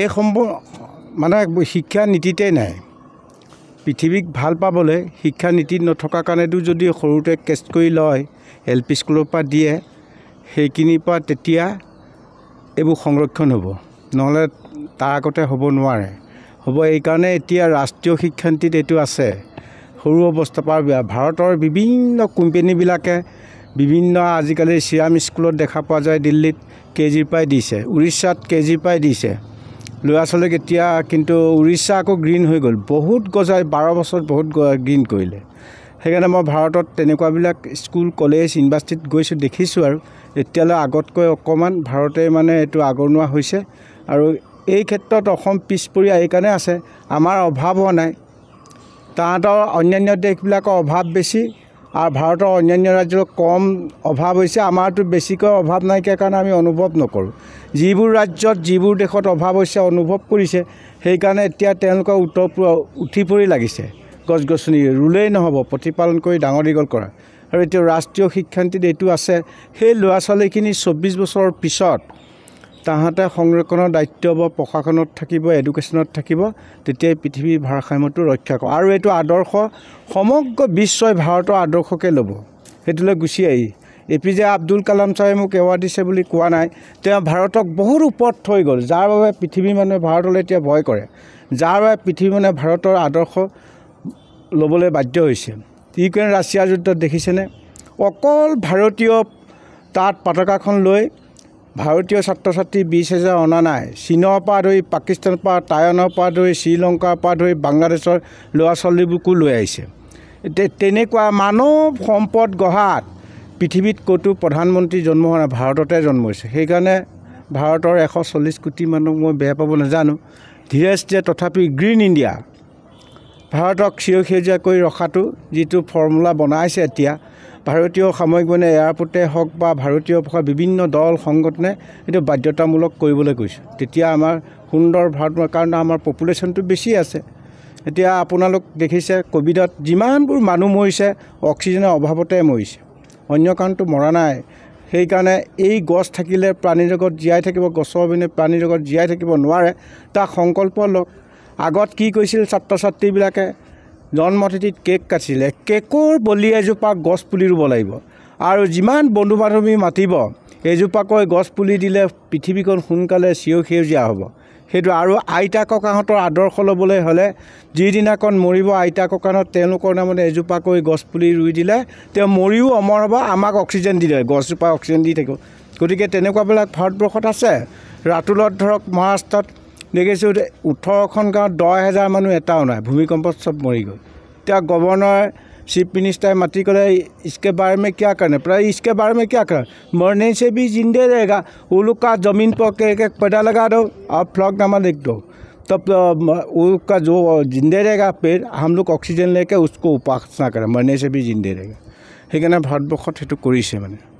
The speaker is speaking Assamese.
এই মানে শিক্ষা নীতিতে নাই পৃথিৱীক ভাল পাবলৈ শিক্ষা নীতিত নথকা কাৰণেতো যদি সৰুতে কেচ কৰি লয় এল পি স্কুলৰ পৰা দিয়ে সেইখিনিৰ পৰা তেতিয়া এইবোৰ সংৰক্ষণ হ'ব নহ'লে তাৰ আগতে হ'ব নোৱাৰে হ'ব এইকাৰণে এতিয়া ৰাষ্ট্ৰীয় শিক্ষানীতিত এইটো আছে সৰু অৱস্থাৰ পৰা ভাৰতৰ বিভিন্ন কোম্পেনীবিলাকে বিভিন্ন আজিকালি চিৰাম স্কুলত দেখা পোৱা যায় দিল্লীত কে জিৰ পৰাই দিছে উৰিষ্যাত কে জিৰ পৰাই দিছে ল'ৰা ছোৱালীক এতিয়া কিন্তু উৰিষ্যা আকৌ গ্ৰীণ হৈ গ'ল বহুত গজাই বাৰ বছৰত বহুত গ্ৰীণ কৰিলে সেইকাৰণে মই ভাৰতত তেনেকুৱাবিলাক স্কুল কলেজ ইউনিভাৰ্চিটিত গৈছোঁ দেখিছোঁ আৰু এতিয়ালৈ আগতকৈ অকণমান ভাৰতে মানে এইটো আগৰণুৱা হৈছে আৰু এই ক্ষেত্ৰত অসম পিছপৰি এইকাৰণে আছে আমাৰ অভাৱ হোৱা নাই তাহাঁতৰ অন্যান্য দেশবিলাকৰ অভাৱ বেছি আৰু ভাৰতৰ অন্যান্য ৰাজ্যত কম অভাৱ হৈছে আমাৰতো বেছিকৈ অভাৱ নাইকিয়াৰ কাৰণে আমি অনুভৱ নকৰোঁ যিবোৰ ৰাজ্যত যিবোৰ দেশত অভাৱ হৈছে অনুভৱ কৰিছে সেইকাৰণে এতিয়া তেওঁলোকৰ উত্তৰ উঠি পৰি লাগিছে গছ গছনি ৰুলেই নহ'ব প্ৰতিপালন কৰি ডাঙৰ দীঘল কৰা আৰু এতিয়া ৰাষ্ট্ৰীয় শিক্ষানীতিত এইটো আছে সেই ল'ৰা ছোৱালীখিনি চৌব্বিছ বছৰৰ পিছত তাহাঁতে সংৰক্ষণৰ দায়িত্ব বা প্ৰশাসনত থাকিব এডুকেশ্যনত থাকিব তেতিয়াই পৃথিৱীৰ ভাৰসাম্যটো ৰক্ষা কৰ আৰু এইটো আদৰ্শ সমগ্ৰ বিশ্বই ভাৰতৰ আদৰ্শকে ল'ব সেইটোলৈ গুচি আহি A P J Abdul Kalam ছাৰে মোক এৱা দিছে বুলি কোৱা নাই তেওঁ ভাৰতক বহুত ওপৰত থৈ গ'ল যাৰ বাবে পৃথিৱীৰ মানুহে ভাৰতলৈ এতিয়া ভয় কৰে যাৰ বাবে পৃথিৱী মানুহে ভাৰতৰ আদৰ্শ ল'বলৈ বাধ্য হৈছে ইউক্ৰেইন ৰাছিয়াৰ যুদ্ধত দেখিছেনে অকল ভাৰতীয় তাত পতাকাখন লৈ ভাৰতীয় ছাত্ৰ ছাত্ৰী বিছ হেজাৰ অনা নাই চীনৰ পৰা ধৰি পাকিস্তানৰ পৰা টাইৱানৰ পৰা ধৰি শ্ৰীলংকাৰ পৰা ধৰি বাংলাদেশৰ ল'ৰা ছোৱালীবোৰকো লৈ আহিছে তেনেকুৱা মানৱ সম্পদ গঢ়াত পৃথিৱীত ক'তো প্ৰধানমন্ত্ৰী জন্ম হোৱা নাই ভাৰততে জন্ম হৈছে সেইকাৰণে ভাৰতৰ এশ চল্লিছ কোটি মানুহক মই বেয়া পাব নাজানো ধীৰেষ্ট ধীৰে তথাপি গ্ৰীণ ইণ্ডিয়া ভাৰতক সেউজীয়া কৰি ৰখাটো যিটো ফৰ্মুলা বনাইছে এতিয়া ভাৰতীয় সামৰিক মানে এয়াৰপৰ্টে হওক বা ভাৰতীয় ভাষাৰ বিভিন্ন দল সংগঠনে এইটো বাধ্যতামূলক কৰিবলৈ কৈছে তেতিয়া আমাৰ সুন্দৰ ভাৰত কাৰণ আমাৰ পপুলেশ্যনটো বেছি আছে এতিয়া আপোনালোক দেখিছে ক'ভিডত যিমানবোৰ মানুহ মৰিছে অক্সিজেনৰ অভাৱতে মৰিছে অন্য কাৰণটো মৰা নাই সেইকাৰণে এই গছ থাকিলে প্ৰাণীৰ জগত জীয়াই থাকিব গছৰ বিনে প্ৰাণীৰ জগত জীয়াই থাকিব নোৱাৰে তাক সংকল্প লওক আগত কি কৈছিল ছাত্ৰ ছাত্ৰীবিলাকে জন্মতিথিত কেক কাটিলে কেকৰ বলি এজোপা গছ পুলি ৰুব লাগিব আৰু যিমান বন্ধু বান্ধৱী মাতিব এজোপাকৈ পুলি দিলে পৃথিৱীখন সোনকালে সেউজীয়া হ'ব সেইটো আৰু আইতা ককাহঁতৰ আদৰ্শ ল'বলৈ হ'লে যিদিনাখন মৰিব আইতা ককাহঁত তেওঁলোকৰ নামতে এজোপাকৈ পুলি ৰুই দিলে তেওঁ মৰিও অমৰ হ'ব আমাক অক্সিজেন দিলে গছজোপা অক্সিজেন দি থাকিব গতিকে তেনেকুৱাবিলাক ভাৰতবৰ্ষত আছে ৰাতুলত ধৰক মহাৰাষ্ট্ৰত দেখিছোঁ ওঠৰখন গাঁৱত দহ হেজাৰ মানুহ এটাও নাই ভূমিকম্প চব মৰি গ'ল এতিয়া গভৰ্ণৰ চিফ মিনিষ্টাৰে মাতি ক'লে ইচকে বাৰমে কিয় কাৰণে প্ৰায় ইচকে বাৰমে কিয় কাৰণে মৰণে চে বি জিন্দে ৰেগা উলুকা জমিন পকে একে পইদা লগা দিওঁ আৰু ফ্লগ নামা দেখ দিওঁ তপ উলুকা জ জিন্দে ৰেগা পেৰ হামলোক অক্সিজেনলৈকে উচ্চ উপাসনা কৰে মৰণে চে বি জিন্দে ৰেগা সেইকাৰণে ভাৰতবৰ্ষত সেইটো কৰিছে মানে